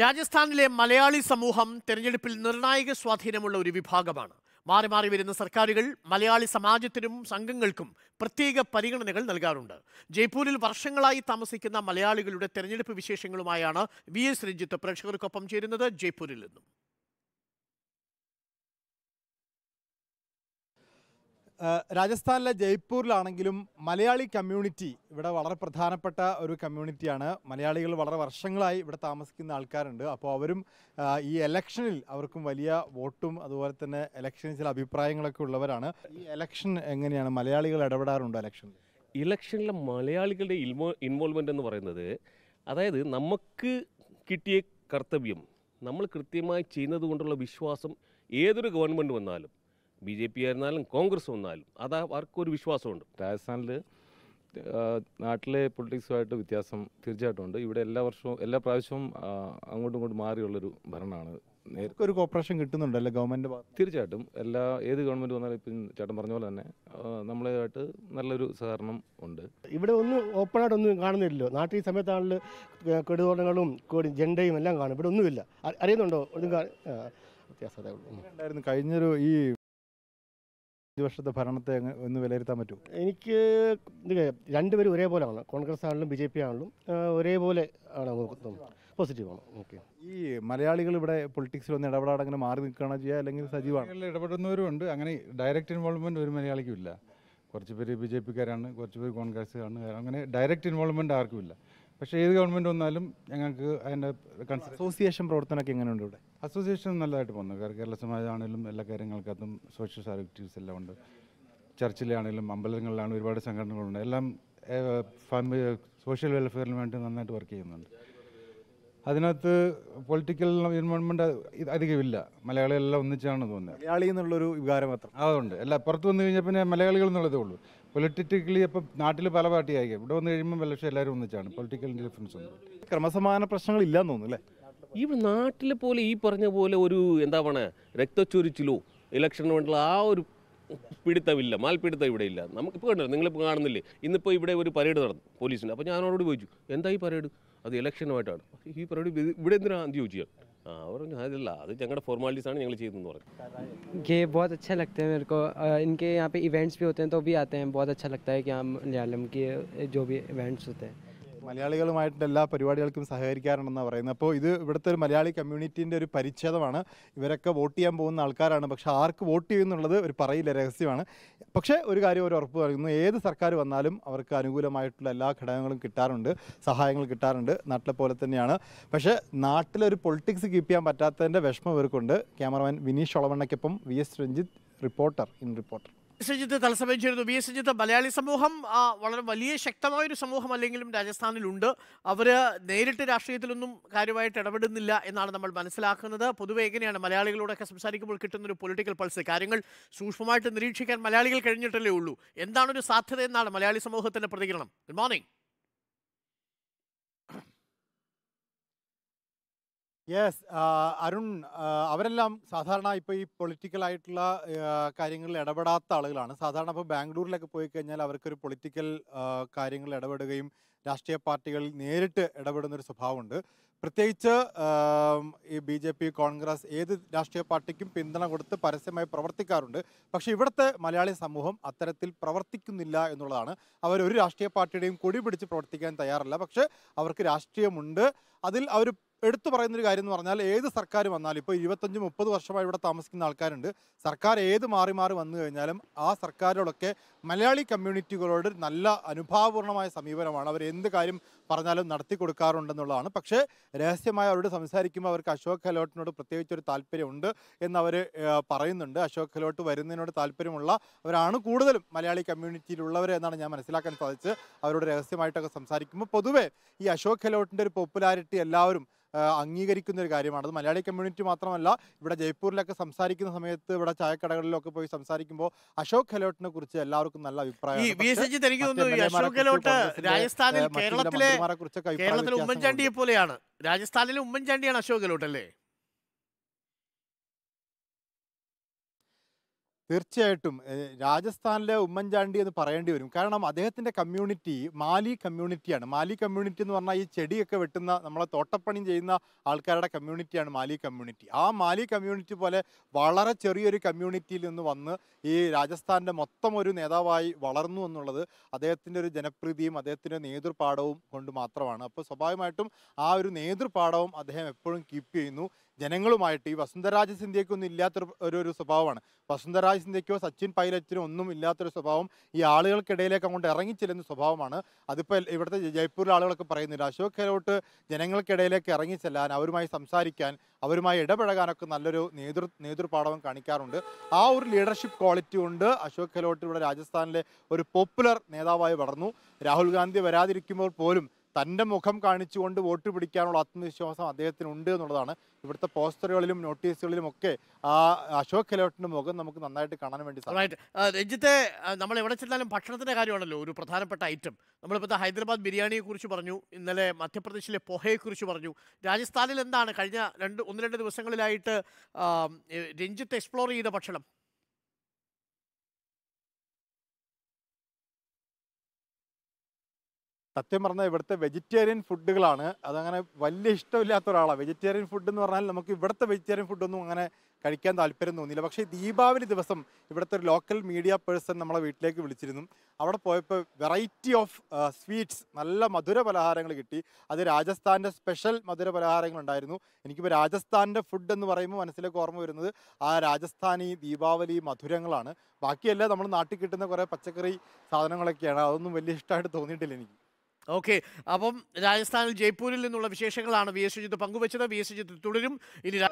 രാജസ്ഥാനിലെ മലയാളി സമൂഹം തെരഞ്ഞെടുപ്പിൽ നിർണായക സ്വാധീനമുള്ള ഒരു വിഭാഗമാണ് മാറി മാറി വരുന്ന സർക്കാരുകൾ മലയാളി സമാജത്തിനും സംഘങ്ങൾക്കും പ്രത്യേക പരിഗണനകൾ നൽകാറുണ്ട് ജയ്പൂരിൽ വർഷങ്ങളായി താമസിക്കുന്ന മലയാളികളുടെ തെരഞ്ഞെടുപ്പ് വിശേഷങ്ങളുമായാണ് വി എസ് രഞ്ജിത്ത് പ്രേക്ഷകർക്കൊപ്പം ചേരുന്നത് ജയ്പൂരിൽ നിന്നും രാജസ്ഥാനിലെ ജയ്പൂരിലാണെങ്കിലും മലയാളി കമ്മ്യൂണിറ്റി ഇവിടെ വളരെ പ്രധാനപ്പെട്ട ഒരു കമ്മ്യൂണിറ്റിയാണ് മലയാളികൾ വളരെ വർഷങ്ങളായി ഇവിടെ താമസിക്കുന്ന ആൾക്കാരുണ്ട് അപ്പോൾ അവരും ഈ ഇലക്ഷനിൽ അവർക്കും വലിയ വോട്ടും അതുപോലെ തന്നെ ഇലക്ഷനിൽ ചില അഭിപ്രായങ്ങളൊക്കെ ഉള്ളവരാണ് ഈ ഇലക്ഷൻ എങ്ങനെയാണ് മലയാളികൾ ഇടപെടാറുണ്ടോ ഇലക്ഷനിൽ ഇലക്ഷനിലെ മലയാളികളുടെ ഇൻവോ ഇൻവോൾവ്മെൻ്റ് എന്ന് പറയുന്നത് അതായത് നമുക്ക് കിട്ടിയ കർത്തവ്യം നമ്മൾ കൃത്യമായി ചെയ്യുന്നത് കൊണ്ടുള്ള വിശ്വാസം ഏതൊരു ഗവൺമെൻറ് വന്നാലും ബി ജെ പി ആയിരുന്നാലും കോൺഗ്രസ് വന്നാലും അത് അവർക്കൊരു വിശ്വാസമുണ്ട് രാജസ്ഥാനിൽ നാട്ടിലെ പൊളിറ്റിക്സുമായിട്ട് വ്യത്യാസം തീർച്ചയായിട്ടും ഉണ്ട് ഇവിടെ എല്ലാ വർഷവും എല്ലാ പ്രാവശ്യവും അങ്ങോട്ടും ഇങ്ങോട്ടും മാറിയുള്ളൊരു ഭരണമാണ് ഒരു കോപ്പറേഷൻ കിട്ടുന്നുണ്ടല്ലോ ഗവൺമെൻറ് തീർച്ചയായിട്ടും എല്ലാ ഏത് ഗവൺമെൻറ് വന്നാലും ഇപ്പം ചേട്ടൻ പറഞ്ഞ പോലെ തന്നെ ആയിട്ട് നല്ലൊരു സഹകരണം ഉണ്ട് ഇവിടെ ഒന്നും ഓപ്പണായിട്ട് ഒന്നും കാണുന്നില്ലല്ലോ നാട്ടിൽ ഈ സമയത്താണെങ്കിൽ കെടുതോടങ്ങളും ജെൻഡയും എല്ലാം കാണും ഇവിടെ ഒന്നുമില്ല അറിയുന്നുണ്ടോ ഒന്നും കഴിഞ്ഞൊരു ഈ അഞ്ച് വർഷത്തെ ഭരണത്തെ ഒന്ന് വിലയിരുത്താൻ പറ്റുമോ എനിക്ക് രണ്ടുപേരും ഒരേപോലെ ആണ് കോൺഗ്രസ് ആണെങ്കിലും ബി ജെ പി ആണെങ്കിലും ഒരേപോലെ ആണ് ആണ് ഓക്കെ ഈ മലയാളികൾ ഇവിടെ പൊളിറ്റിക്സിൽ ഒന്ന് ഇടപെടാതെ അങ്ങനെ മാറി നിൽക്കുകയാണോ ചെയ്യുക അല്ലെങ്കിൽ സജീവമാണ് ഇടപെടുന്നവരും ഉണ്ട് അങ്ങനെ ഡയറക്റ്റ് ഇൻവോൾവ്മെന്റ് ഒരു മലയാളിക്കും ഇല്ല കുറച്ച് പേര് ബി ജെ പിക്കാരാണ് കുറച്ച് പേര് കോൺഗ്രസ്സുകാരാണ് അങ്ങനെ ഡയറക്റ്റ് ഇൻവോൾവ്മെന്റ് ആർക്കും ഇല്ല പക്ഷേ ഏത് ഗവൺമെന്റ് വന്നാലും ഞങ്ങൾക്ക് അതിൻ്റെ അസോസിയേഷൻ പ്രവർത്തനമൊക്കെ എങ്ങനെയുണ്ട് ഇവിടെ അസോസിയേഷൻ നല്ലതായിട്ട് പോകുന്നു കേരള സമാജമാണെങ്കിലും എല്ലാ കാര്യങ്ങൾക്കകത്തും സോഷ്യൽ ചാരിറ്റീസ് എല്ലാം ഉണ്ട് ചർച്ചിലാണെങ്കിലും അമ്പലങ്ങളിലാണ് ഒരുപാട് സംഘടനകളുണ്ട് എല്ലാം ഫാമിലി സോഷ്യൽ വെൽഫെയറിന് വേണ്ടി നന്നായിട്ട് വർക്ക് ചെയ്യുന്നുണ്ട് അതിനകത്ത് പൊളിറ്റിക്കൽ എൻവയോൺമെൻറ്റ് അധികമില്ല മലയാളികളെല്ലാം ഒന്നിച്ചാണ് തോന്നുന്നത് മലയാളി എന്നുള്ളൊരു വികാരം മാത്രം അതുകൊണ്ട് അല്ല പുറത്ത് വന്നു കഴിഞ്ഞാൽ പിന്നെ മലയാളികൾ എന്നുള്ളതേ ഉള്ളൂ പൊളിറ്റിക്കലി ഇപ്പം നാട്ടിൽ പല പാർട്ടിയായിരിക്കും ഇവിടെ വന്നു കഴിയുമ്പോൾ പക്ഷേ എല്ലാവരും ഒന്നിച്ചാണ് പൊളിറ്റിക്കൽ ഡിഫറൻസ് ഒന്നും ക്രമസമാന പ്രശ്നങ്ങളില്ല എന്ന് തോന്നുന്നു അല്ലേ ഇവിടെ നാട്ടിൽ പോലെ ഈ പറഞ്ഞ പോലെ ഒരു എന്താ പറയുക രക്തച്ചൊരിച്ചിലോ ഇലക്ഷന് വേണ്ടിയുള്ള ആ ഒരു പിടുത്തമില്ല മാൽപിടുത്തം ഇവിടെ ഇല്ല നമുക്കിപ്പോൾ കണ്ടില്ല നിങ്ങളിപ്പോൾ കാണുന്നില്ലേ ഇന്നിപ്പോൾ ഇവിടെ ഒരു പരേഡ് നടന്നു പോലീസിൻ്റെ അപ്പോൾ ഞാൻ അവനോട് ചോദിച്ചു എന്താ ഈ പരേഡ് അത് ഇലക്ഷനുമായിട്ടാണ് ഈ പരേഡ് ഇവിടെ എന്തിനാണ് അന്ത്യം हाँ और अल्ला അത് ഞങ്ങളുടെ ഫോർമാലിറ്റീസ് ആണ് ഞങ്ങൾ ചെയ്തെന്ന് പറഞ്ഞു ये बहुत अच्छा लगता है मेरे को इनके यहाँ पे इवेंट्स भी होते हैं तो भी आते हैं बहुत अच्छा മലയാളികളുമായിട്ട് എല്ലാ പരിപാടികൾക്കും സഹകരിക്കാറുണ്ടെന്നാണ് പറയുന്നത് അപ്പോൾ ഇത് ഇവിടുത്തെ ഒരു മലയാളി കമ്മ്യൂണിറ്റീൻ്റെ ഒരു പരിച്ഛേദമാണ് ഇവരൊക്കെ വോട്ട് ചെയ്യാൻ പോകുന്ന ആൾക്കാരാണ് പക്ഷെ ആർക്ക് വോട്ട് ചെയ്യുന്നുള്ളത് ഒരു പറയില്ല രഹസ്യമാണ് പക്ഷേ ഒരു കാര്യം ഒരു ഉറപ്പ് പറയുന്നു ഏത് സർക്കാർ വന്നാലും അവർക്ക് അനുകൂലമായിട്ടുള്ള എല്ലാ ഘടകങ്ങളും കിട്ടാറുണ്ട് സഹായങ്ങൾ കിട്ടാറുണ്ട് നാട്ടിലെ പോലെ തന്നെയാണ് പക്ഷേ നാട്ടിലൊരു പൊളിറ്റിക്സ് കീപ്പ് ചെയ്യാൻ പറ്റാത്തതിൻ്റെ വിഷമം ഇവർക്കുണ്ട് ക്യാമറമാൻ വിനീഷ് ഒളവണ്ണയ്ക്കൊപ്പം V S Ranjith reporter in reporter Sajith തലസമയം ചേരുന്നു ബി എസ് സജിത്ത് മലയാളി സമൂഹം വളരെ വലിയ ശക്തമായൊരു സമൂഹം അല്ലെങ്കിലും രാജസ്ഥാനിലുണ്ട് അവർ നേരിട്ട് രാഷ്ട്രീയത്തിലൊന്നും കാര്യമായിട്ട് ഇടപെടുന്നില്ല എന്നാണ് നമ്മൾ മനസ്സിലാക്കുന്നത് പൊതുവെ എങ്ങനെയാണ് മലയാളികളോടൊക്കെ സംസാരിക്കുമ്പോൾ ഒരു പൊളിറ്റിക്കൽ പൾസ് കാര്യങ്ങൾ സൂക്ഷ്മമായിട്ട് നിരീക്ഷിക്കാൻ മലയാളികൾ കഴിഞ്ഞിട്ടല്ലേ ഉള്ളൂ എന്താണൊരു സാധ്യത എന്നാണ് മലയാളി സമൂഹത്തിൻ്റെ പ്രതികരണം ഗുഡ് മോർണിംഗ് യെസ് അരുൺ അവരെല്ലാം സാധാരണ ഇപ്പോൾ ഈ പൊളിറ്റിക്കൽ ആയിട്ടുള്ള കാര്യങ്ങളിൽ ഇടപെടാത്ത ആളുകളാണ് സാധാരണ ഇപ്പോൾ ബാംഗ്ലൂരിലൊക്കെ പോയി കഴിഞ്ഞാൽ അവർക്കൊരു പൊളിറ്റിക്കൽ കാര്യങ്ങളിൽ ഇടപെടുകയും രാഷ്ട്രീയ പാർട്ടികളിൽ നേരിട്ട് ഇടപെടുന്ന ഒരു സ്വഭാവമുണ്ട് പ്രത്യേകിച്ച് ഈ ബി ജെ പി കോൺഗ്രസ് ഏത് രാഷ്ട്രീയ പാർട്ടിക്കും പിന്തുണ കൊടുത്ത് പരസ്യമായി പ്രവർത്തിക്കാറുണ്ട് പക്ഷേ ഇവിടുത്തെ മലയാളി സമൂഹം അത്തരത്തിൽ പ്രവർത്തിക്കുന്നില്ല എന്നുള്ളതാണ് അവർ ഒരു രാഷ്ട്രീയ പാർട്ടിയുടെയും കൊടി പിടിച്ച് പ്രവർത്തിക്കാൻ തയ്യാറല്ല പക്ഷേ അവർക്ക് രാഷ്ട്രീയമുണ്ട് അതിൽ അവർ എടുത്തു പറയുന്നൊരു കാര്യം എന്ന് പറഞ്ഞാൽ ഏത് സർക്കാർ വന്നാലും ഇപ്പോൾ ഇരുപത്തഞ്ച് മുപ്പത് വർഷമായി ഇവിടെ താമസിക്കുന്ന ആൾക്കാരുണ്ട് സർക്കാർ ഏത് മാറി മാറി വന്നു കഴിഞ്ഞാലും ആ സർക്കാരുകളൊക്കെ മലയാളി കമ്മ്യൂണിറ്റികളോട് നല്ല അനുഭാവപൂർണ്ണമായ സമീപനമാണ് അവർ എന്ത് കാര്യം പറഞ്ഞാലും നടത്തി കൊടുക്കാറുണ്ടെന്നുള്ളതാണ് പക്ഷേ രഹസ്യമായി അവരോട് സംസാരിക്കുമ്പോൾ അവർക്ക് അശോക് ഗെഹ്ലോട്ടിനോട് പ്രത്യേകിച്ചൊരു താല്പര്യമുണ്ട് എന്നവർ പറയുന്നുണ്ട് അശോക് ഗെഹ്ലോട്ട് വരുന്നതിനോട് താല്പര്യമുള്ള അവരാണ് കൂടുതലും മലയാളി കമ്മ്യൂണിറ്റിയിലുള്ളവർ എന്നാണ് ഞാൻ മനസ്സിലാക്കാൻ സാധിച്ചത് അവരോട് രഹസ്യമായിട്ടൊക്കെ സംസാരിക്കുമ്പോൾ പൊതുവേ ഈ അശോക് ഗെഹ്ലോട്ടിൻ്റെ ഒരു പോപ്പുലാരിറ്റി എല്ലാവരും അംഗീകരിക്കുന്ന ഒരു കാര്യമാണ് അത് മലയാളി കമ്മ്യൂണിറ്റി മാത്രമല്ല ഇവിടെ ജയ്പൂരിലൊക്കെ സംസാരിക്കുന്ന സമയത്ത് ഇവിടെ ചായക്കടകളിലൊക്കെ പോയി സംസാരിക്കുമ്പോൾ അശോക് ഗെഹ്ലോട്ടിനെ കുറിച്ച് എല്ലാവർക്കും എല്ലാവർക്കും നല്ല അഭിപ്രായം രാജസ്ഥാനിൽ ഉമ്മൻചാണ്ടിയെ പോലെയാണ് രാജസ്ഥാനിലെ ഉമ്മൻചാണ്ടിയാണ് അശോക് ഗെഹ്ലോട്ട് അല്ലേ തീർച്ചയായിട്ടും രാജസ്ഥാനിലെ ഉമ്മൻചാണ്ടി എന്ന് പറയേണ്ടി വരും കാരണം അദ്ദേഹത്തിൻ്റെ കമ്മ്യൂണിറ്റി മാലി കമ്മ്യൂണിറ്റിയാണ് മാലി കമ്മ്യൂണിറ്റി എന്ന് പറഞ്ഞാൽ ഈ ചെടിയൊക്കെ വെട്ടുന്ന നമ്മളെ തോട്ടപ്പണി ചെയ്യുന്ന ആൾക്കാരുടെ കമ്മ്യൂണിറ്റിയാണ് മാലി കമ്മ്യൂണിറ്റി ആ മാലി കമ്മ്യൂണിറ്റി പോലെ വളരെ ചെറിയൊരു കമ്മ്യൂണിറ്റിയിൽ നിന്ന് വന്ന് ഈ രാജസ്ഥാൻ്റെ മൊത്തം ഒരു നേതാവായി വളർന്നു എന്നുള്ളത് അദ്ദേഹത്തിൻ്റെ ഒരു ജനപ്രീതിയും അദ്ദേഹത്തിൻ്റെ നേതൃപാഠവും കൊണ്ട് മാത്രമാണ് അപ്പോൾ സ്വാഭാവികമായിട്ടും ആ ഒരു നേതൃപാഠവും അദ്ദേഹം എപ്പോഴും കീപ്പ് ചെയ്യുന്നു ജനങ്ങളുമായിട്ട് ഈ വസുന്ധരാജ സിന്ധ്യയ്ക്കൊന്നും ഇല്ലാത്തൊരു ഒരു ഒരു സ്വഭാവമാണ് വസുന്ധരാജ സിന്ധ്യയ്ക്കോ സച്ചിൻ പൈലറ്റിനോ ഒന്നും ഇല്ലാത്തൊരു സ്വഭാവം ഈ ആളുകൾക്കിടയിലേക്ക് അങ്ങോട്ട് ഇറങ്ങിച്ചെല്ലുന്ന സ്വഭാവമാണ് അതിപ്പോൾ ഇവിടുത്തെ ജയ്പൂരിലെ ആളുകളൊക്കെ പറയുന്നില്ല അശോക് ഗെഹ്ലോട്ട് ജനങ്ങൾക്കിടയിലേക്ക് ഇറങ്ങിച്ചെല്ലാൻ അവരുമായി സംസാരിക്കാൻ അവരുമായി ഇടപഴകാനൊക്കെ നല്ലൊരു നേതൃ നേതൃപാഠവും കാണിക്കാറുണ്ട് ആ ഒരു ലീഡർഷിപ്പ് ക്വാളിറ്റി കൊണ്ട് അശോക് ഗെഹ്ലോട്ട് ഇവിടെ രാജസ്ഥാനിലെ ഒരു പോപ്പുലർ നേതാവായി വളർന്നു രാഹുൽ ഗാന്ധി വരാതിരിക്കുമ്പോൾ പോലും തൻ്റെ മുഖം കാണിച്ചുകൊണ്ട് വോട്ട് പിടിക്കാനുള്ള ആത്മവിശ്വാസം അദ്ദേഹത്തിന് ഉണ്ട് എന്നുള്ളതാണ് ഇവിടുത്തെ പോസ്റ്ററുകളിലും നോട്ടീസുകളിലും ഒക്കെ ആ അശോക് ഗെലോട്ടിൻ്റെ മുഖം നമുക്ക് നന്നായിട്ട് കാണാൻ വേണ്ടി സാധിക്കും രഞ്ജിത്തെ നമ്മൾ എവിടെ ചെന്നാലും ഭക്ഷണത്തിൻ്റെ കാര്യമാണല്ലോ ഒരു പ്രധാനപ്പെട്ട ഐറ്റം നമ്മളിപ്പോൾ ഹൈദരാബാദ് ബിരിയാണിയെക്കുറിച്ച് പറഞ്ഞു ഇന്നലെ മധ്യപ്രദേശിലെ പൊഹയെക്കുറിച്ച് പറഞ്ഞു രാജസ്ഥാനിൽ എന്താണ് കഴിഞ്ഞ രണ്ട് ഒന്ന് രണ്ട് ദിവസങ്ങളിലായിട്ട് രഞ്ജിത്ത് എക്സ്പ്ലോർ ചെയ്ത ഭക്ഷണം സത്യം പറഞ്ഞാൽ ഇവിടുത്തെ വെജിറ്റേറിയൻ ഫുഡുകളാണ് അതങ്ങനെ വലിയ ഇഷ്ടമില്ലാത്ത ഒരാളാണ് വെജിറ്റേറിയൻ ഫുഡ് എന്ന് പറഞ്ഞാൽ നമുക്ക് ഇവിടുത്തെ വെജിറ്റേറിയൻ ഫുഡൊന്നും അങ്ങനെ കഴിക്കാൻ താല്പര്യം തോന്നിയില്ല പക്ഷേ ദീപാവലി ദിവസം ഇവിടുത്തെ ഒരു ലോക്കൽ മീഡിയ പേഴ്സൺ നമ്മളെ വീട്ടിലേക്ക് വിളിച്ചിരുന്നു അവിടെ പോയപ്പോൾ വെറൈറ്റി ഓഫ് സ്വീറ്റ്സ് നല്ല മധുര പലഹാരങ്ങൾ കിട്ടി അത് രാജസ്ഥാൻ്റെ സ്പെഷ്യൽ മധുര പലഹാരങ്ങളുണ്ടായിരുന്നു എനിക്കിപ്പോൾ രാജസ്ഥാൻ്റെ ഫുഡ് എന്ന് പറയുമ്പോൾ മനസ്സിലേക്ക് ഓർമ്മ വരുന്നത് ആ രാജസ്ഥാനി ദീപാവലി മധുരങ്ങളാണ് ബാക്കിയല്ല നമ്മൾ നാട്ടിൽ കിട്ടുന്ന കുറേ പച്ചക്കറി സാധനങ്ങളൊക്കെയാണ് അതൊന്നും വലിയ ഇഷ്ടമായിട്ട് തോന്നിയിട്ടില്ല എനിക്ക് ഓക്കെ അപ്പം രാജസ്ഥാനിൽ ജയ്പൂരിൽ നിന്നുള്ള വിശേഷങ്ങളാണ് വി എസ് സുജിത്ത് പങ്കുവച്ചത് വി എസ് സുജിത്ത് തുടരും ഇനി